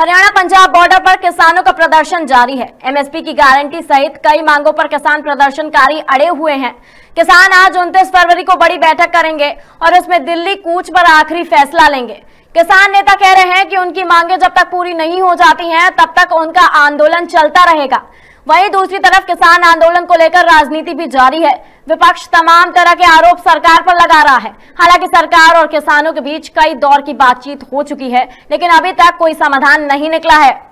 Haryana Punjab border पर किसानों का प्रदर्शन जारी है एमएसपी की गारंटी सहित कई मांगों पर किसान प्रदर्शनकारी अड़े हुए हैं किसान आज उनतीस फरवरी को बड़ी बैठक करेंगे और उसमें दिल्ली कूच पर आखिरी फैसला लेंगे किसान नेता कह रहे हैं कि उनकी मांगे जब तक पूरी नहीं हो जाती हैं तब तक उनका आंदोलन चलता रहेगा वहीं दूसरी तरफ किसान आंदोलन को लेकर राजनीति भी जारी है विपक्ष तमाम तरह के आरोप सरकार पर लगा रहा है हालांकि सरकार और किसानों के बीच कई दौर की बातचीत हो चुकी है लेकिन अभी तक कोई समाधान नहीं निकला है